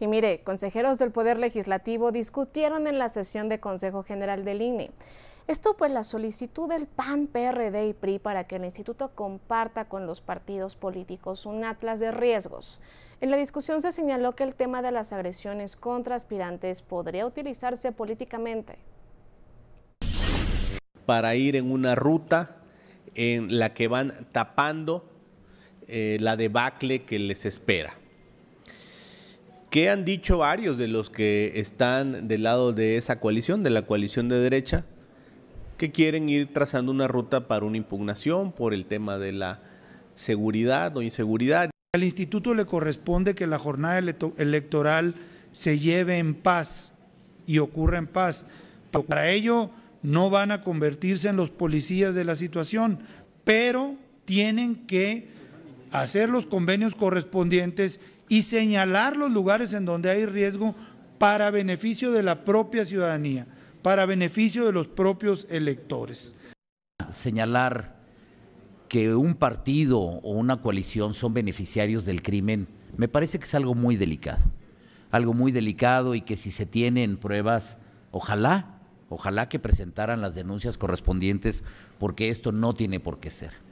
Y mire, consejeros del Poder Legislativo discutieron en la sesión de Consejo General del INE. Esto fue pues, la solicitud del PAN, PRD y PRI para que el instituto comparta con los partidos políticos un atlas de riesgos. En la discusión se señaló que el tema de las agresiones contra aspirantes podría utilizarse políticamente. Para ir en una ruta en la que van tapando eh, la debacle que les espera. ¿Qué han dicho varios de los que están del lado de esa coalición, de la coalición de derecha, que quieren ir trazando una ruta para una impugnación por el tema de la seguridad o inseguridad. Al instituto le corresponde que la jornada electoral se lleve en paz y ocurra en paz. para ello no van a convertirse en los policías de la situación, pero tienen que hacer los convenios correspondientes y señalar los lugares en donde hay riesgo para beneficio de la propia ciudadanía, para beneficio de los propios electores. Señalar que un partido o una coalición son beneficiarios del crimen me parece que es algo muy delicado, algo muy delicado y que si se tienen pruebas, ojalá, ojalá que presentaran las denuncias correspondientes porque esto no tiene por qué ser.